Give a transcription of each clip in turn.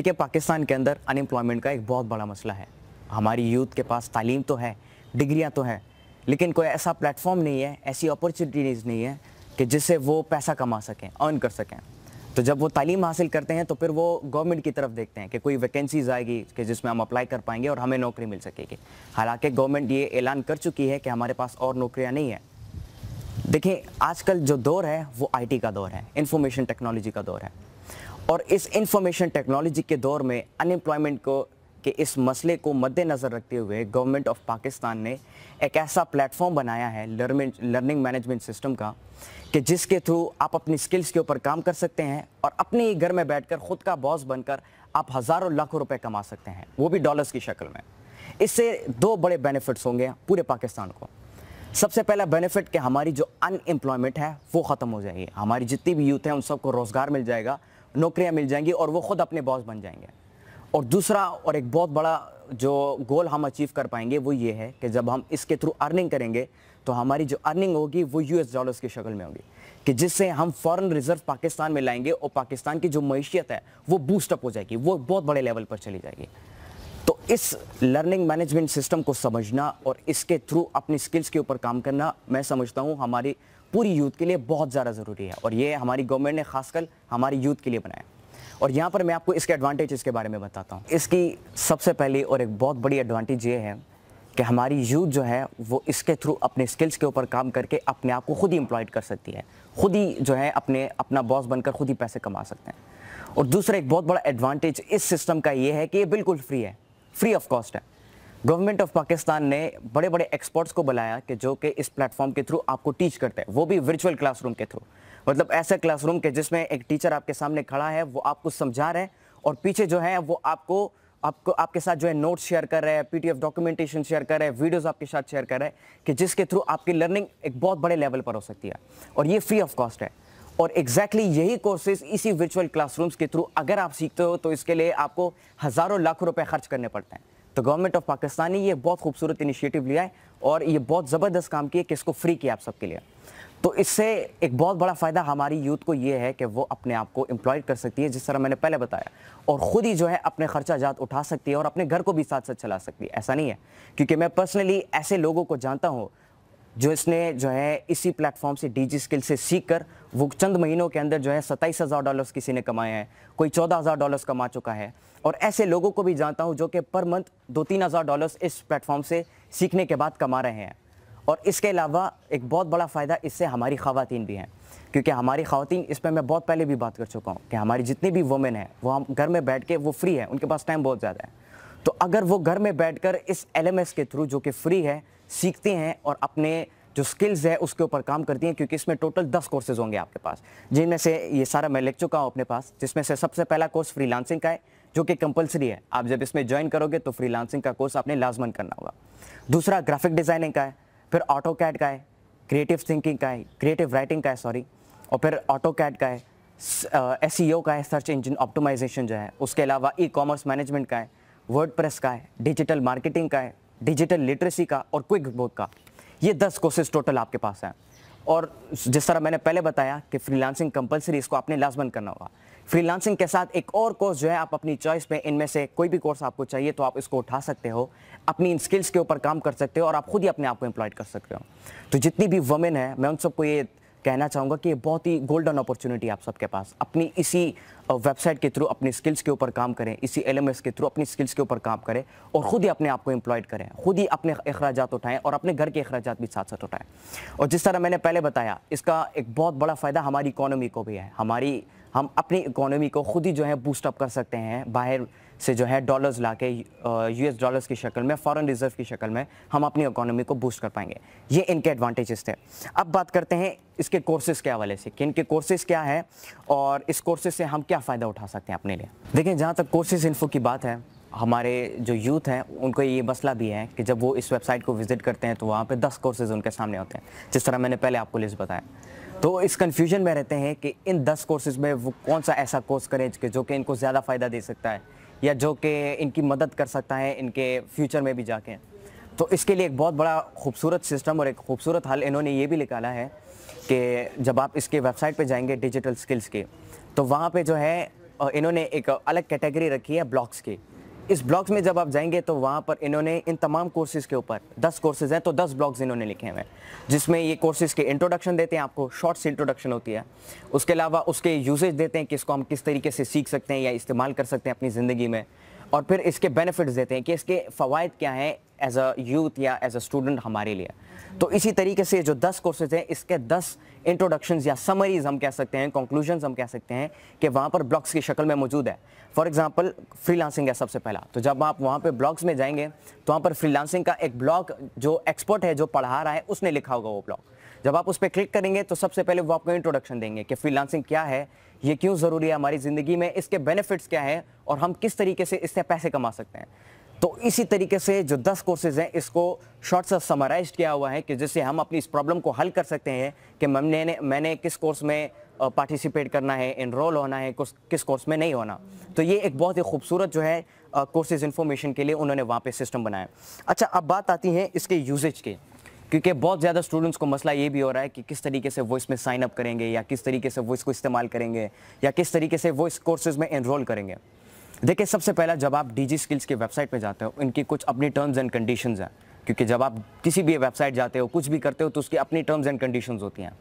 देखिए पाकिस्तान के अंदर अनएम्प्लॉयमेंट का एक बहुत बड़ा मसला है हमारी यूथ के पास तालीम तो है डिग्रियाँ तो हैं लेकिन कोई ऐसा प्लेटफॉर्म नहीं है ऐसी अपॉर्चुनिटीज़ नहीं है कि जिससे वो पैसा कमा सकें अर्न कर सकें तो जब वो तालीम हासिल करते हैं तो फिर वो गवर्नमेंट की तरफ देखते हैं कि कोई वैकेंसीज़ आएगी कि जिसमें हम अप्लाई कर पाएंगे और हमें नौकरी मिल सकेगी हालांकि गवर्नमेंट ये ऐलान कर चुकी है कि हमारे पास और नौकरियां नहीं है देखिए आजकल जो दौर है वो आईटी का दौर है इंफॉर्मेशन टेक्नोलॉजी का दौर है और इस इंफॉर्मेशन टेक्नोलॉजी के दौर में अनएम्प्लॉयमेंट को के इस मसले को मद्देनज़र रखते हुए गवर्नमेंट ऑफ पाकिस्तान ने एक ऐसा प्लेटफॉर्म बनाया है लर्निंग लर्निंग मैनेजमेंट सिस्टम का कि जिसके थ्रू आप अपनी स्किल्स के ऊपर काम कर सकते हैं और अपने ही घर में बैठकर खुद का बॉस बनकर आप हज़ारों लाखों रुपए कमा सकते हैं वो भी डॉलर्स की शक्ल में इससे दो बड़े बेनिफिट्स होंगे पूरे पाकिस्तान को सबसे पहला बेनिफिट कि हमारी जो अनएम्प्लॉयमेंट है वो ख़त्म हो जाएगी हमारी जितनी भी यूथ है उन सबको रोज़गार मिल जाएगा नौकरियाँ मिल जाएंगी और वो खुद अपने बॉस बन जाएंगे और दूसरा और एक बहुत बड़ा जो गोल हम अचीव कर पाएंगे वो ये है कि जब हम इसके थ्रू अर्निंग करेंगे तो हमारी जो अर्निंग होगी वो यूएस डॉलर्स की शक्ल में होगी कि जिससे हम फॉरेन रिजर्व पाकिस्तान में लाएंगे और पाकिस्तान की जो मीशत है वो बूस्टअप हो जाएगी वो बहुत बड़े लेवल पर चली जाएगी तो इस लर्निंग मैनेजमेंट सिस्टम को समझना और इसके थ्रू अपनी स्किल्स के ऊपर काम करना मैं समझता हूँ हमारी पूरी यूथ के लिए बहुत ज़्यादा ज़रूरी है और ये हमारी गवर्नमेंट ने खासकर हमारी यूथ के लिए बनाया और यहाँ पर मैं आपको इसके एडवांटेज इसके बारे में बताता हूँ इसकी सबसे पहली और एक बहुत बड़ी एडवांटेज ये है कि हमारी यूथ जो है वो इसके थ्रू अपने स्किल्स के ऊपर काम करके अपने आप को खुद ही एम्प्लॉयड कर सकती है खुद ही जो है अपने अपना बॉस बनकर खुद ही पैसे कमा सकते हैं और दूसरा एक बहुत बड़ा एडवांटेज इस सिस्टम का ये है कि ये बिल्कुल फ्री है फ्री ऑफ कॉस्ट है गवर्नमेंट ऑफ पाकिस्तान ने बड़े बड़े एक्सपर्ट्स को बुलाया कि जो कि इस प्लेटफॉर्म के थ्रू आपको टीच करते हैं वो भी वर्चुअल क्लासरूम के थ्रू मतलब ऐसे क्लासरूम के जिसमें एक टीचर आपके सामने खड़ा है वो आपको समझा रहे हैं और पीछे जो है वो आपको आपको आपके साथ जो है नोट्स शेयर कर रहे हैं पीटीएफ डॉक्यूमेंटेशन शेयर कर रहे हैं वीडियोस आपके साथ शेयर कर रहे हैं कि जिसके थ्रू आपकी लर्निंग एक बहुत बड़े लेवल पर हो सकती है और ये फ्री ऑफ कॉस्ट है और एग्जैक्टली exactly यही कोर्सेज इसी वर्चुअल क्लासरूम्स के थ्रू अगर आप सीखते हो तो इसके लिए आपको हज़ारों लाखों रुपए खर्च करने पड़ते हैं तो गवर्नमेंट ऑफ पाकिस्तान ने ये बहुत खूबसूरत इनिशिएटिव लिया है और ये बहुत ज़बरदस्त काम किया कि इसको फ्री किया आप सबके लिए तो इससे एक बहुत बड़ा फ़ायदा हमारी यूथ को ये है कि वो अपने आप को एम्प्लॉयड कर सकती है जिस तरह मैंने पहले बताया और ख़ुद ही जो है अपने खर्चा जात उठा सकती है और अपने घर को भी साथ साथ चला सकती है ऐसा नहीं है क्योंकि मैं पर्सनली ऐसे लोगों को जानता हूँ जो इसने जो है इसी प्लेटफॉर्म से डी स्किल से सीख कर वो चंद महीनों के अंदर जो है सत्ताईस हज़ार डॉलर्स किसी ने कमाए हैं कोई चौदह हज़ार डॉलर्स कमा चुका है और ऐसे लोगों को भी जानता हूँ जो कि पर मंथ दो तीन हज़ार डॉलर्स इस प्लेटफॉर्म से सीखने के बाद कमा रहे हैं और इसके अलावा एक बहुत बड़ा फ़ायदा इससे हमारी खातन भी हैं क्योंकि हमारी खातन इस पर मैं बहुत पहले भी बात कर चुका हूँ कि हमारी जितनी भी वुमेन हैं वो हम घर में बैठ के वो फ्री है उनके पास टाइम बहुत ज़्यादा है तो अगर वो घर में बैठ कर इस एल के थ्रू जो कि फ्री है सीखते हैं और अपने जो स्किल्स है उसके ऊपर काम करती हैं क्योंकि इसमें टोटल दस कोर्सेज होंगे आपके पास जिनमें से ये सारा मैं लिख चुका हूँ अपने पास जिसमें से सबसे पहला कोर्स फ्रीलांसिंग का है जो कि कंपलसरी है आप जब इसमें ज्वाइन करोगे तो फ्रीलांसिंग का कोर्स आपने लाजमन करना होगा दूसरा ग्राफिक डिज़ाइनिंग का है फिर ऑटो कैड का है क्रिएटिव थिंकिंग का है क्रिएटिव राइटिंग का है सॉरी और फिर ऑटो कैड का है एस uh, का है सर्च इंजन ऑप्टोमाइजेशन जो है उसके अलावा ई कॉमर्स मैनेजमेंट का है वर्ड का है डिजिटल मार्केटिंग का है डिजिटल लिटरेसी का और क्विक बुक का ये दस कोर्सेज टोटल आपके पास हैं और जिस तरह मैंने पहले बताया कि फ्रीलांसिंग कंपलसरी इसको आपने लाजमन करना होगा फ्रीलांसिंग के साथ एक और कोर्स जो है आप अपनी चॉइस में इनमें से कोई भी कोर्स आपको चाहिए तो आप इसको उठा सकते हो अपनी इन स्किल्स के ऊपर काम कर सकते हो और आप खुद ही अपने आप को एम्प्लॉयड कर सकते हो तो जितनी भी वमेन है मैं उन सबको ये कहना चाहूँगा कि बहुत ही गोल्डन अपॉर्चुनिटी आप सबके पास अपनी इसी वेबसाइट के थ्रू अपनी स्किल्स के ऊपर काम करें इसी एल के थ्रू अपनी स्किल्स के ऊपर काम करें और ख़ुद ही अपने आप को एम्प्लॉयड करें खुद ही अपने अखराज उठाएँ और अपने घर के अखराज भी साथ साथ उठाएँ और जिस तरह मैंने पहले बताया इसका एक बहुत बड़ा फ़ायदा हमारी इकोनॉमी को भी है हमारी हम अपनी इकोनॉमी को खुद ही जो है बूस्टअप कर सकते हैं बाहर से जो है डॉलर्स ला के यूएस डॉलर्स की शक्ल में फॉरेन रिजर्व की शक्ल में हम अपनी इकोनॉमी को बूस्ट कर पाएंगे ये इनके एडवांटेजेस थे अब बात करते हैं इसके कोर्सेज़ के हवाले से कि इनके कोर्सेज़ क्या हैं और इस कोर्सेज से हम क्या फ़ायदा उठा सकते हैं अपने लिए देखिए जहाँ तक कोर्सेज इन्फो की बात है हमारे जो यूथ हैं उनको ये मसला भी है कि जब वो इस वेबसाइट को विज़िट करते हैं तो वहाँ पे दस कोर्सेज़ उनके सामने होते हैं जिस तरह मैंने पहले आपको लिस्ट बताया तो इस कन्फ्यूजन में रहते हैं कि इन दस कोर्सेज़ में वो कौन सा ऐसा कोर्स करें जो कि इनको ज़्यादा फ़ायदा दे सकता है या जो कि इनकी मदद कर सकता है इनके फ्यूचर में भी जाके तो इसके लिए एक बहुत बड़ा खूबसूरत सिस्टम और एक खूबसूरत हल इन्होंने ये भी निकाला है कि जब आप इसके वेबसाइट पे जाएंगे डिजिटल स्किल्स के तो वहाँ पे जो है इन्होंने एक अलग कैटेगरी रखी है ब्लॉग्स की इस ब्लॉग्स में जब आप जाएंगे तो वहाँ पर इन्होंने इन तमाम कोर्सेज़ के ऊपर दस कोर्सेज़ हैं तो दस ब्लॉग्स इन्होंने लिखे हुए हैं जिसमें ये कोर्सेज़ के इंट्रोडक्शन देते हैं आपको शॉर्ट्स इंट्रोडक्शन होती है उसके अलावा उसके यूजेज देते हैं कि इसको हम किस तरीके से सीख सकते हैं या इस्तेमाल कर सकते हैं अपनी ज़िंदगी में और फिर इसके बेनिफिट्स देते हैं कि इसके फ़वाद क्या हैं एज अ यूथ या एज अ स्टूडेंट हमारे लिए तो इसी तरीके से जो दस कोर्सेज हैं इसके दस इंट्रोडक्शंस या समरीज हम कह सकते हैं कंक्लूजन हम कह सकते हैं कि वहाँ पर ब्लॉग्स की शक्ल में मौजूद है फॉर एग्जाम्पल फ्रीलांसिंग है सबसे पहला तो जब आप वहाँ पर ब्लॉग्स में जाएंगे तो वहाँ पर फ्रीलांसिंग का एक ब्लॉग जो एक्सपर्ट है जो पढ़ा रहा है उसने लिखा होगा वो ब्लॉग जब आप उस पर क्लिक करेंगे तो सबसे पहले वो आपको इंट्रोडक्शन देंगे कि फ्रीलांसिंग क्या है ये क्यों ज़रूरी है हमारी ज़िंदगी में इसके बेनिफिट्स क्या हैं और हम किस तरीके से इससे पैसे कमा सकते हैं तो इसी तरीके से जो 10 कोर्सेज हैं इसको शॉर्ट से समराइज किया हुआ है कि जिससे हम अपनी इस प्रॉब्लम को हल कर सकते हैं कि मैंने मैंने किस कोर्स में पार्टिसिपेट करना है इनरोल होना है किस किस कोर्स में नहीं होना तो ये एक बहुत ही खूबसूरत जो है कोर्सेज इन्फॉर्मेशन के लिए उन्होंने वहाँ पे सिस्टम बनाया अच्छा अब बात आती है इसके यूजेज के क्योंकि बहुत ज़्यादा स्टूडेंट्स को मसला ये भी हो रहा है कि किस तरीके से वो इसमें साइन अप करेंगे या किस तरीके से वो इसको इस्तेमाल करेंगे या किस तरीके से वो इस कोर्सेज़ में इनरोल करेंगे देखिए सबसे पहला जब आप डी जी स्किल्स की वेबसाइट पर जाते हो इनकी कुछ अपनी टर्म्स एंड कंडीशन हैं क्योंकि जब आप किसी भी वेबसाइट जाते हो कुछ भी करते हो तो उसकी अपनी टर्म्स एंड कंडीशन होती हैं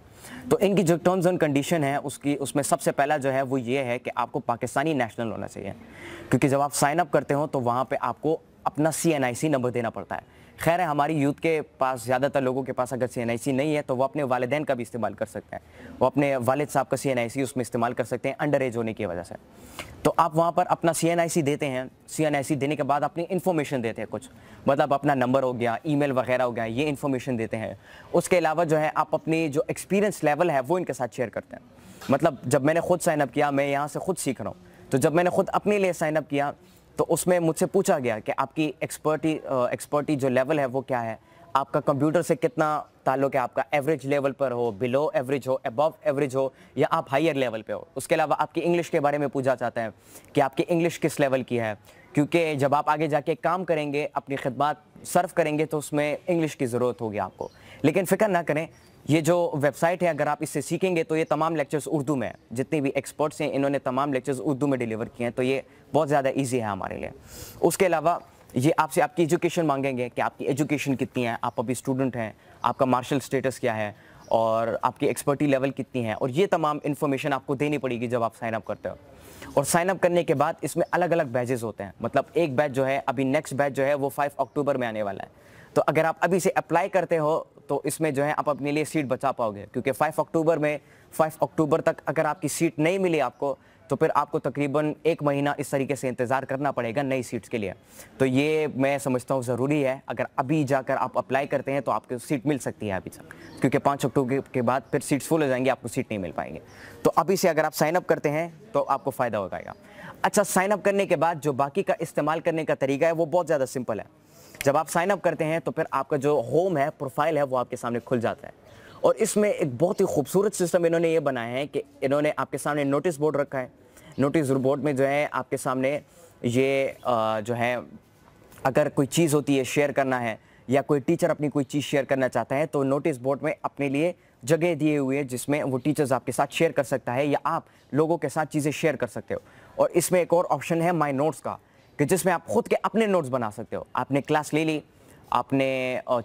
तो इनकी जो टर्म्स एंड कंडीशन है उसकी उसमें सबसे पहला जो है वो ये है कि आपको पाकिस्तानी नेशनल होना चाहिए क्योंकि जब आप साइन अप करते हो तो वहाँ पर आपको अपना सी नंबर देना पड़ता है खैर है हमारी यूथ के पास ज़्यादातर लोगों के पास अगर सी एन आई सी नहीं है तो वो अपने वालदेन का भी इस्तेमाल कर सकते हैं वो अपने वालद साहब का सी एन आई सी उसमें इस्तेमाल कर सकते हैं अंडर एज होने की वजह से तो आप वहाँ पर अपना सी एन आई सी देते हैं सी एन आई सी देने के बाद अपनी इन्फॉर्मेशन देते हैं कुछ मतलब अपना नंबर हो गया ई मेल वगैरह हो गया ये इन्फॉर्मेशन देते हैं उसके अलावा जो है आप अपनी जो एक्सपीरियंस लेवल है वो इनके साथ शेयर करते हैं मतलब जब मैंने खुद साइनअप किया मैं यहाँ से खुद सीख रहा हूँ तो जब मैंने खुद अपने लिए साइनअप किया तो उसमें मुझसे पूछा गया कि आपकी एक्सपर्टी एक्सपर्टी जो लेवल है वो क्या है आपका कंप्यूटर से कितना ताल्लुक है आपका एवरेज लेवल पर हो बिलो एवरेज हो अबव एवरेज हो या आप हायर लेवल पे हो उसके अलावा आपकी इंग्लिश के बारे में पूछा जाता है कि आपकी इंग्लिश किस लेवल की है क्योंकि जब आप आगे जाके काम करेंगे अपनी खदमात सर्व करेंगे तो उसमें इंग्लिश की ज़रूरत होगी आपको लेकिन फ़िक्र ना करें ये जो वेबसाइट है अगर आप इससे सीखेंगे तो ये तमाम लेक्चर्स उर्दू में जितने भी एक्सपर्ट्स हैं इन्होंने तमाम लेक्चर्स उर्दू में डिलीवर किए हैं तो ये बहुत ज़्यादा ईजी है हमारे लिए उसके अलावा ये आपसे आपकी एजुकेशन मांगेंगे कि आपकी एजुकेशन कितनी है आप अभी स्टूडेंट हैं आपका मार्शल स्टेटस क्या है और आपकी एक्सपर्टी लेवल कितनी है और ये तमाम इन्फॉर्मेशन आपको देनी पड़ेगी जब आप साइनअप करते हो और साइन अप करने के बाद इसमें अलग अलग बैजेज़ होते हैं मतलब एक बैच जो है अभी नेक्स्ट बैच जो है वो 5 अक्टूबर में आने वाला है तो अगर आप अभी से अप्लाई करते हो तो इसमें जो है आप अपने लिए सीट बचा पाओगे क्योंकि 5 अक्टूबर में 5 अक्टूबर तक अगर आपकी सीट नहीं मिली आपको तो फिर आपको तकरीबन एक महीना इस तरीके से इंतज़ार करना पड़ेगा नई सीट्स के लिए तो ये मैं समझता हूँ ज़रूरी है अगर अभी जाकर आप अप्लाई करते हैं तो आपको सीट मिल सकती है अभी तक क्योंकि पाँच अक्टूबर के बाद फिर सीट्स फुल हो जाएंगी आपको सीट नहीं मिल पाएंगे तो अभी से अगर आप साइनअप करते हैं तो आपको फ़ायदा हो जाएगा अच्छा साइनअप करने के बाद जो बाकी का इस्तेमाल करने का तरीका है वो बहुत ज़्यादा सिंपल है जब आप साइन अप करते हैं तो फिर आपका जो होम है प्रोफाइल है वो आपके सामने खुल जाता है और इसमें एक बहुत ही खूबसूरत सिस्टम इन्होंने ये बनाया है कि इन्होंने आपके सामने नोटिस बोर्ड रखा है नोटिस बोर्ड में जो है आपके सामने ये जो है अगर कोई चीज़ होती है शेयर करना है या कोई टीचर अपनी कोई चीज़ शेयर करना चाहता है तो नोटिस बोर्ड में अपने लिए जगह दिए हुए हैं जिसमें वो टीचर्स आपके साथ शेयर कर सकता है या आप लोगों के साथ चीज़ें शेयर कर सकते हो और इसमें एक और ऑप्शन है माई नोट्स का कि जिसमें आप खुद के अपने नोट्स बना सकते हो आपने क्लास ले ली आपने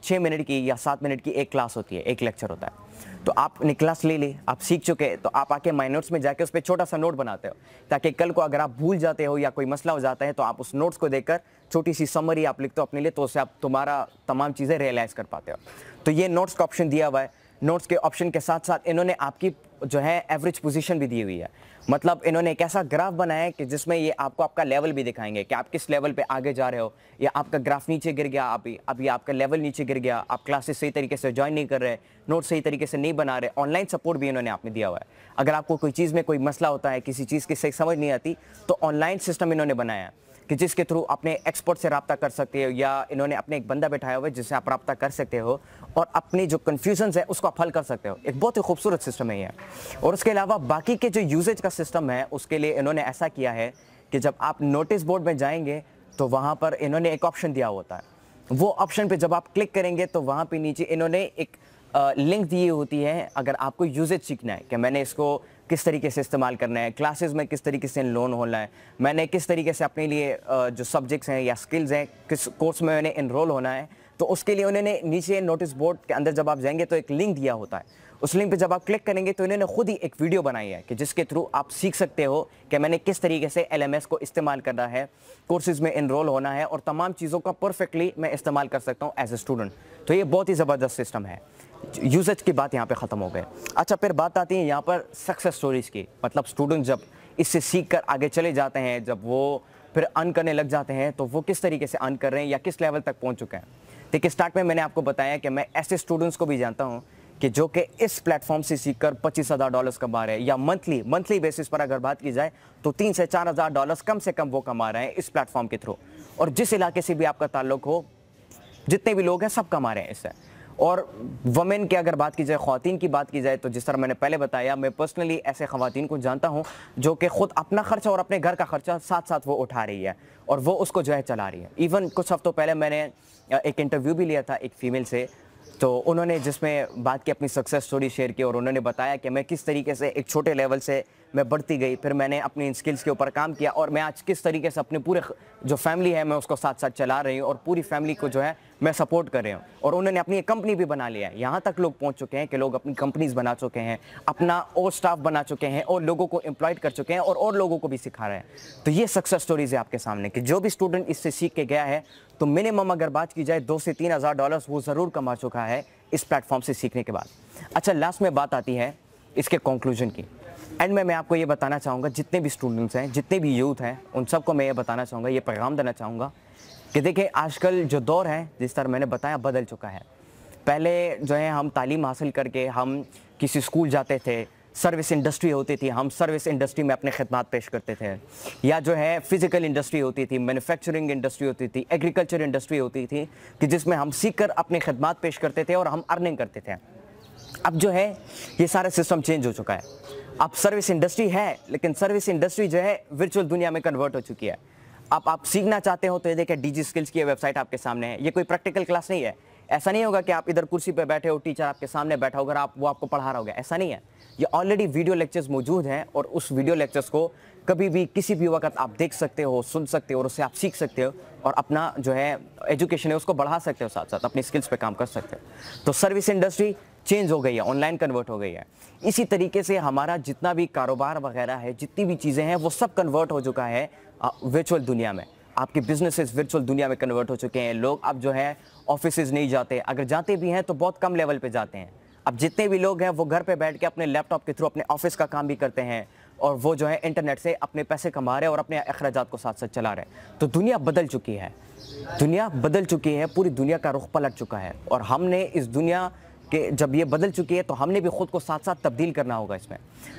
छः मिनट की या सात मिनट की एक क्लास होती है एक लेक्चर होता है तो आपने क्लास ले ली आप सीख चुके तो आप आके माई नोट्स में जाके उस पर छोटा सा नोट बनाते हो ताकि कल को अगर आप भूल जाते हो या कोई मसला हो जाता है तो आप उस नोट्स को देखकर छोटी सी समरी आप लिखते हो अपने लिए तो उससे आप तुम्हारा तमाम चीज़ें रियलाइज़ कर पाते हो तो ये नोट्स का ऑप्शन दिया हुआ है नोट्स के ऑप्शन के साथ साथ इन्होंने आपकी जो है एवरेज पोजीशन भी दी हुई है मतलब इन्होंने एक ऐसा ग्राफ बनाया है कि जिसमें ये आपको आपका लेवल भी दिखाएंगे कि आप किस लेवल पे आगे जा रहे हो या आपका ग्राफ नीचे गिर गया अभी अभी आपका लेवल नीचे गिर गया आप क्लासेस सही तरीके से ज्वाइन नहीं कर रहे नोट सही तरीके से नहीं बना रहे ऑनलाइन सपोर्ट भी इन्होंने आपने दिया हुआ है अगर आपको कोई चीज़ में कोई मसला होता है किसी चीज़ की सही समझ नहीं आती तो ऑनलाइन सिस्टम इन्होंने बनाया है कि जिसके थ्रू अपने एक्सपर्ट से रबता कर सकते हो या इन्होंने अपने एक बंदा बैठाया हुआ है जिससे आप रबता कर सकते हो और अपनी जो कन्फ्यूजन है उसको आप हल कर सकते हो एक बहुत ही खूबसूरत सिस्टम है ये और उसके अलावा बाकी के जो यूजेज का सिस्टम है उसके लिए इन्होंने ऐसा किया है कि जब आप नोटिस बोर्ड में जाएंगे तो वहाँ पर इन्होंने एक ऑप्शन दिया होता है वो ऑप्शन पे जब आप क्लिक करेंगे तो वहाँ पे नीचे इन्होंने एक लिंक दिए होती है अगर आपको यूजेज सीखना है कि मैंने इसको किस तरीके से इस्तेमाल करना है क्लासेस में किस तरीके से लोन होना है मैंने किस तरीके से अपने लिए जो सब्जेक्ट्स हैं या स्किल्स हैं किस कोर्स में मैंने इनरोल होना है तो उसके लिए उन्होंने नीचे नोटिस बोर्ड के अंदर जब आप जाएंगे तो एक लिंक दिया होता है उस लिंक पे जब आप क्लिक करेंगे तो इन्होंने खुद ही एक वीडियो बनाई है कि जिसके थ्रू आप सीख सकते हो कि मैंने किस तरीके से एल को इस्तेमाल करना है कोर्सेज में इनरोल होना है और तमाम चीज़ों का परफेक्टली मैं इस्तेमाल कर सकता हूँ एज ए स्टूडेंट तो ये बहुत ही ज़बरदस्त सिस्टम है यूजेज की बात यहाँ पे ख़त्म हो गए अच्छा फिर बात आती है यहाँ पर सक्सेस स्टोरीज़ की मतलब स्टूडेंट जब इससे सीख कर आगे चले जाते हैं जब वो फिर अर्न करने लग जाते हैं तो वो किस तरीके से अर्न कर रहे हैं या किस लेवल तक पहुँच चुके हैं देखिए स्टार्ट में मैंने आपको बताया कि मैं ऐसे स्टूडेंट्स को भी जानता हूँ कि जो कि इस प्लेटफॉर्म से सीखकर पच्चीस हज़ार डॉलर्स कमा रहे हैं या मंथली मंथली बेसिस पर अगर बात की जाए तो तीन से चार हज़ार डॉलर्स कम से कम वो कमा रहे हैं इस प्लेटफॉर्म के थ्रू और जिस इलाके से भी आपका ताल्लुक हो जितने भी लोग हैं सब कमा रहे हैं इससे और वमेन की अगर बात की जाए खातन की बात की जाए तो जिस तरह मैंने पहले बताया मैं पर्सनली ऐसे खातन को जानता हूँ जो कि ख़ुद अपना खर्चा और अपने घर का खर्चा साथ साथ वो उठा रही है और वो उसको जो है चला रही है इवन कुछ हफ्तों पहले मैंने एक इंटरव्यू भी लिया था एक फ़ीमेल से तो उन्होंने जिसमें बात की अपनी सक्सेस स्टोरी शेयर की और उन्होंने बताया कि मैं किस तरीके से एक छोटे लेवल से मैं बढ़ती गई फिर मैंने अपनी इन स्किल्स के ऊपर काम किया और मैं आज किस तरीके से अपने पूरे जो फैमिली है मैं उसको साथ साथ चला रही हूँ और पूरी फैमिली को जो है मैं सपोर्ट कर रही हूँ और उन्होंने अपनी एक कंपनी भी बना लिया है यहाँ तक लोग पहुँच चुके हैं कि लोग अपनी कंपनीज बना चुके हैं अपना और स्टाफ बना चुके हैं और लोगों को एम्प्लॉयड कर चुके हैं और और लोगों को भी सिखा रहे हैं तो ये सक्सेस स्टोरीज है आपके सामने कि जो भी स्टूडेंट इससे सीख के गया है तो मिनिमम अगर बात की जाए दो से तीन हज़ार डॉलर्स वो ज़रूर कमा चुका है इस प्लेटफॉर्म से सीखने के बाद अच्छा लास्ट में बात आती है इसके कंक्लूजन की एंड में मैं आपको ये बताना चाहूँगा जितने भी स्टूडेंट्स हैं जितने भी यूथ हैं उन सबको मैं ये बताना चाहूँगा ये पैगाम देना चाहूँगा कि देखिए आजकल जो दौर है जिस तरह मैंने बताया बदल चुका है पहले जो है हम तालीम हासिल करके हम किसी स्कूल जाते थे सर्विस इंडस्ट्री होती थी हम सर्विस इंडस्ट्री में अपने खदमात पेश करते थे या जो है फिज़िकल इंडस्ट्री होती थी मैन्युफैक्चरिंग इंडस्ट्री होती थी एग्रीकल्चर इंडस्ट्री होती थी कि जिसमें हम सीख कर अपने खदमात पेश करते थे और हम अर्निंग करते थे अब जो है ये सारा सिस्टम चेंज हो चुका है अब सर्विस इंडस्ट्री है लेकिन सर्विस इंडस्ट्री जो है वर्चुअल दुनिया में कन्वर्ट हो चुकी है आप आप सीखना चाहते हो तो ये देखिए डीजी स्किल्स की वेबसाइट आपके सामने है ये कोई प्रैक्टिकल क्लास नहीं है ऐसा नहीं होगा कि आप इधर कुर्सी पर बैठे हो टीचर आपके सामने बैठा होगा आप वो आपको पढ़ा रहा होगा ऐसा नहीं है ये ऑलरेडी वीडियो लेक्चर्स मौजूद हैं और उस वीडियो लेक्चर्स को कभी भी किसी भी वक्त आप देख सकते हो सुन सकते हो और उससे आप सीख सकते हो और अपना जो है एजुकेशन है उसको बढ़ा सकते हो साथ साथ अपनी स्किल्स पे काम कर सकते हो तो सर्विस इंडस्ट्री चेंज हो गई है ऑनलाइन कन्वर्ट हो गई है इसी तरीके से हमारा जितना भी कारोबार वगैरह है जितनी भी चीज़ें हैं वो सब कन्वर्ट हो चुका है वर्चुअल दुनिया में आपके बिजनेसेस वर्चुअल दुनिया में कन्वर्ट हो चुके हैं लोग अब जो है ऑफिस नहीं जाते अगर जाते भी हैं तो बहुत कम लेवल पर जाते हैं अब जितने भी लोग हैं वो घर पर बैठ के अपने लैपटॉप के थ्रू अपने ऑफिस का काम भी करते हैं और वो जो है इंटरनेट से अपने पैसे कमा रहे हैं और अपने अखराज को साथ साथ चला रहे हैं तो दुनिया बदल चुकी है दुनिया बदल चुकी है पूरी दुनिया का रुख पलट चुका है और हमने इस दुनिया कि जब ये बदल चुकी है तो हमने भी खुद को साथ साथ तब्दील करना होगा इसमें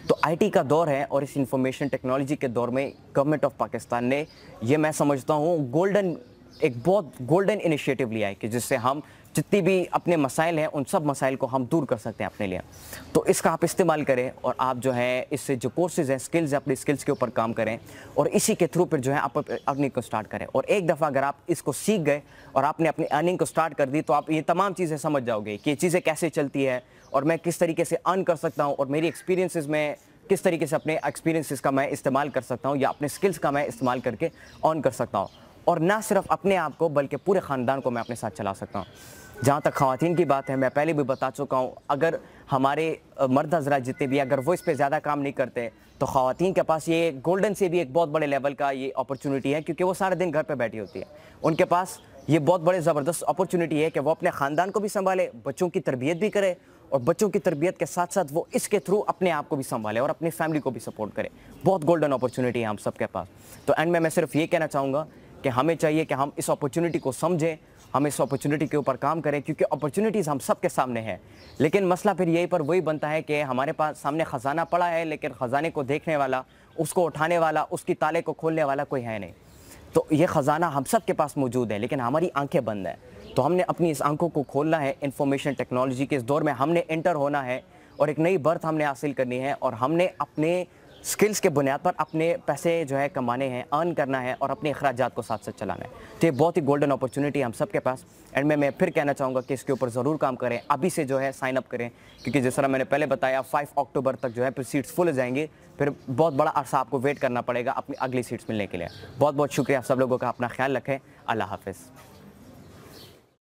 तो आईटी का दौर है और इस इंफॉर्मेशन टेक्नोलॉजी के दौर में गवर्नमेंट ऑफ पाकिस्तान ने ये मैं समझता हूँ गोल्डन एक बहुत गोल्डन इनिशिएटिव लिया है कि जिससे हम जितनी भी अपने मसाइल हैं उन सब मसाइल को हम दूर कर सकते हैं अपने लिए तो इसका आप इस्तेमाल करें और आप जो है इससे जो कोर्सेज हैं स्किल्स हैं अपनी स्किल्स के ऊपर काम करें और इसी के थ्रू फिर जो है आप अर्निंग को स्टार्ट करें और एक दफ़ा अगर आप इसको सीख गए और आपने अपनी अर्निंग को स्टार्ट कर दी तो आप ये तमाम चीज़ें समझ जाओगे कि ये चीज़ें कैसे चलती है और मैं किस तरीके से अर्न कर सकता हूँ और मेरी एक्सपीरियंसिस में किस तरीके से अपने एक्सपीरियंसिस का मैं इस्तेमाल कर सकता हूँ या अपने स्किल्स का मैं इस्तेमाल करके अर्न कर सकता हूँ और ना सिर्फ अपने आप को बल्कि पूरे ख़ानदान को मैं अपने साथ चला सकता हूँ जहाँ तक खातन की बात है मैं पहले भी बता चुका हूँ अगर हमारे मर्द हजरा जितने भी अगर वो इस पर ज़्यादा काम नहीं करते तो खातन के पास ये गोल्डन से भी एक बहुत बड़े लेवल का ये अपॉर्चुनिटी है क्योंकि वो सारे दिन घर पर बैठी होती है उनके पास ये बहुत बड़े ज़बरदस्त अपॉर्चुनिटी है कि वो अपने ख़ानदान को भी संभाले बच्चों की तरबियत भी करे और बच्चों की तरबियत के साथ साथ वो इसके थ्रू अपने आप को भी संभाले और अपनी फैमिली को भी सपोर्ट करे बहुत गोल्डन अपॉर्चुनिटी है हम सब के पास तो एंड में मैं सिर्फ ये कहना चाहूँगा कि हमें चाहिए कि हम इस अपॉर्चुनिटी को समझें हम इस अपॉर्चुनिटी के ऊपर काम करें क्योंकि अपॉर्चुनिटीज़ हम सब के सामने हैं लेकिन मसला फिर यही पर वही बनता है कि हमारे पास सामने ख़जाना पड़ा है लेकिन ख़जाने को देखने वाला उसको उठाने वाला उसकी ताले को खोलने वाला कोई है नहीं तो ये ख़जाना हम सब के पास मौजूद है लेकिन हमारी आंखें बंद हैं तो हमने अपनी इस आंखों को खोलना है इन्फॉर्मेशन टेक्नोलॉजी के इस दौर में हमने इंटर होना है और एक नई बर्थ हमने हासिल करनी है और हमने अपने स्किल्स के बुनियाद पर अपने पैसे जो है कमाने हैं अर्न करना है और अपने अखराज को साथ साथ चलाना है तो ये बहुत ही गोल्डन अपॉर्चुनिटी हम सब के पास एंड मैं मैं फिर कहना चाहूँगा कि इसके ऊपर ज़रूर काम करें अभी से जो है साइन अप करें क्योंकि जिस तरह मैंने पहले बताया फाइव अक्टूबर तक जो है फिर सीट्स फुल जाएंगी फिर बहुत बड़ा अरसा आपको वेट करना पड़ेगा अपनी अगली सीट्स मिलने के लिए बहुत बहुत शुक्रिया आप सब लोगों का अपना ख्याल रखें अल्लाह हाफिज़